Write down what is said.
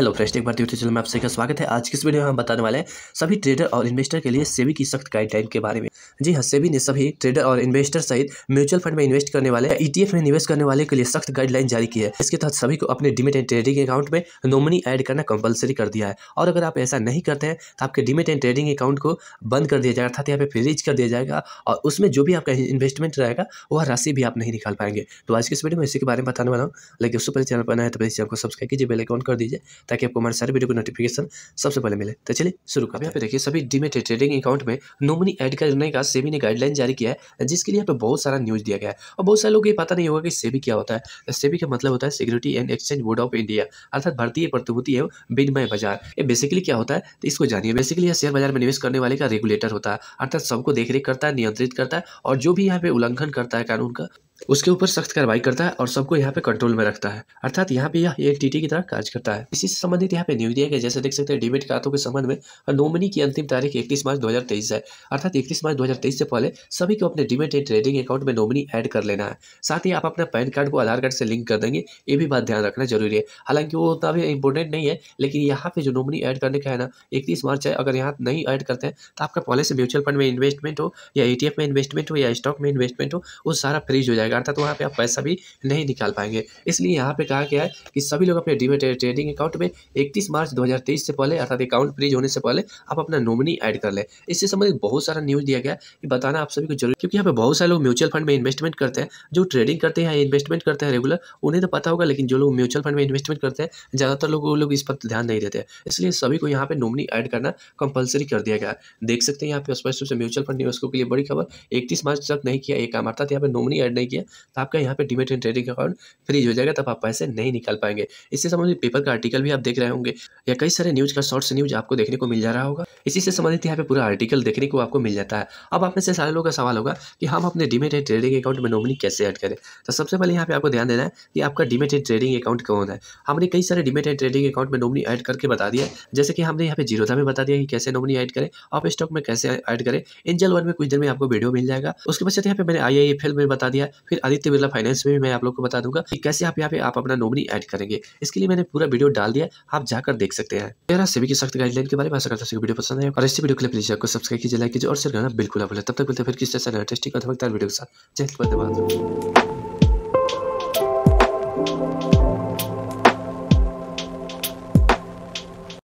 hello friends एक बार YouTube तो channel में आप सभी का स्वागत है आज किस वीडियो में हम बताने वाले हैं सभी ट्रेडर और इन्वेस्टर के लिए सेबी की सख्त गाइडलाइन के बारे में जी हाँ सेबी ने सभी ट्रेडर और इन्वेस्टर सहित म्यूचुअल फंड में इन्वेस्ट करने वाले ईटीएफ e में निवेश करने वाले के लिए सख्त गाइडलाइन जारी की है इसके तहत सभी को अपने डिमिट एंड ट्रेडिंग अकाउंट में नोमनी ऐड करना कंपलसरी कर दिया है और अगर आप ऐसा नहीं करते हैं तो आपके डिमिट एंड ट्रेडिंग अकाउंट को बंद कर दिया जाएगा अर्थात यहाँ पे फ्रीज कर दिया जाएगा और उसमें जो भी आपका इन्वेस्टमेंट रहेगा वह राशि भी आप नहीं निकाल पाएंगे तो आज की इस वीडियो में इसी के बारे में बताने वाला हूँ लेकिन उससे पहले चैनल पर नया है तो प्लीज चैनल को सब्सक्राइब कीजिए बेल अकाउंट कर दीजिए ताकि आपको हमारे सारे वीडियो को नोटिफिकेशन सबसे पहले मिले तो चलिए शुरू कर यहाँ पे देखिए सभी डिमिट ट्रेडिंग अकाउंट में नोमनी ऐड करने का सेबी ने गाइडलाइन जारी किया है जिसके लिए यहाँ पर बहुत सारा न्यूज़ दिया गया है और बहुत सारे लोग ये पता नहीं होगा कि सेबी क्या होता है सेबी का मतलब होता है security and exchange board of India अर्थात भारतीय प्रतिभूति एवं विनिमय बाजार ये बेसिकली क्या होता है तो इसको जानिए बेसिकली शेयर बाजार में निवेश करने वाले का रेगुलेटर होता है अर्थात सबको देख करता है नियंत्रित करता है और जो भी यहाँ पे उल्लंघन करता है कानून का उसके ऊपर सख्त कार्रवाई करता है और सबको यहाँ पे कंट्रोल में रखता है अर्थात यहाँ पे यह एक टीटी की तरह कार्य करता है इसी से संबंधित यहाँ पे न्यूज दिया गया जैसे देख सकते हैं डिबेट खातों के संबंध में नोमनी की अंतिम तारीख इकतीस मार्च 2023 है अर्थात इकतीस मार्च 2023 से पहले सभी को अपने डिबेट एंड ट्रेडिंग अकाउंट में नोमनी ऐड कर लेना है साथ ही आप अपना पैन कार्ड को आधार कार्ड से लिंक कर देंगे ये भी बात ध्यान रखना जरूरी है हालांकि वो उतना भी इंपॉर्टेंट नहीं है लेकिन यहाँ पे जो नोमनी ऐड करने का है ना इकतीस मार्च है अगर यहाँ नहीं ऐड करते हैं तो आपका पहले से म्यूचुअल फंड में इन्वेस्टमेंट हो या ई में इन्वेस्टमेंट हो या स्टॉक में इन्वेस्टमेंट हो वो सारा फ्रीज हो जाएगा जाएगा अर्थात तो वहाँ पर आप पैसा भी नहीं निकाल पाएंगे इसलिए यहाँ पर कहा गया है कि सभी लोग अपने डीमेट ट्रेडिंग अकाउंट में इकतीस मार्च दो से पहले अर्थात अकाउंट फ्रीज होने से पहले आप अपना नॉमिनी ऐड कर लें इससे संबंधित बहुत सारा न्यूज़ दिया गया कि बताना आप सभी को जरूरी क्योंकि यहाँ पे बहुत सारे लोग म्यूचुअल फंड में इन्वेस्टमेंट करते हैं जो ट्रेडिंग करते हैं इन्वेस्टमेंट करते हैं रेगुलर उन्हें तो पता होगा लेकिन जो लोग म्यूचुअल फंड में इन्वेस्टमेंट करते हैं ज़्यादातर लोग लोग इस पर ध्यान नहीं देते इसलिए सभी को यहाँ पर नॉमिनी ऐड करना कंपलसरी कर दिया गया देख सकते हैं यहाँ पे स्पष्ट रूप से म्यूचुअल फंड निवेशकों के लिए बड़ी खबर इकतीस मार्च तक नहीं किया ये काम अर्थात यहाँ पर नॉमिनी ऐड नहीं किया है तो आपका यहाँ पे demat and trading account freeze हो जाएगा तब आप पैसे नहीं निकाल पाएंगे इससे संबंधित पेपर का आर्टिकल भी आप देख रहे होंगे या कई सारे न्यूज़ का शॉर्ट्स न्यूज़ आपको देखने को मिल जा रहा होगा इसी से संबंधित यहाँ पे पूरा आर्टिकल देखने को आपको मिल जाता है अब आप में से सारे लोगों का सवाल होगा कि हम अपने डिमेट एंड ट्रेडिंग अकाउंट में नॉमिनी कैसे ऐड करें तो सबसे पहले यहाँ पे आपको ध्यान देना है कि आपका डिमेट एंड ट्रेडिंग अकाउंट कौन है हमने कई सारे डिमेट एंड ट्रेडिंग अकाउंट में नॉमिनी ऐड करके बता दिया जैसे कि हमने यहाँ पे जीरोधा में बता दिया कि कैसे नॉमिनी ऐड करें आप स्टॉक में कैसे ऐड करें एंजल वन में कुछ देर में आपको वीडियो मिल जाएगा उसके पश्चात यहाँ पे मैंने आई आई में बता दिया फिर आदित्य बिरला फाइनेंस में भी मैं आप लोग को बता दूंगा कि कैसे आप यहाँ पे आप अपना नॉमिनी ऐड करेंगे इसके लिए मैंने पूरा वीडियो डाल दिया आप जाकर देख सकते हैं मेरा तो सभी की सख्त गाइडलाइन के बारे में आशा करता हूँ वीडियो पसंद है और इस वीडियो के लिए प्लीज आपको सब्सक्राइब कीजिए लाइक कीजिए और शेयर करना बिल्कुल अब तब तक बोलते फिर किस तरह से लेटेस्टिक वीडियो के साथ जय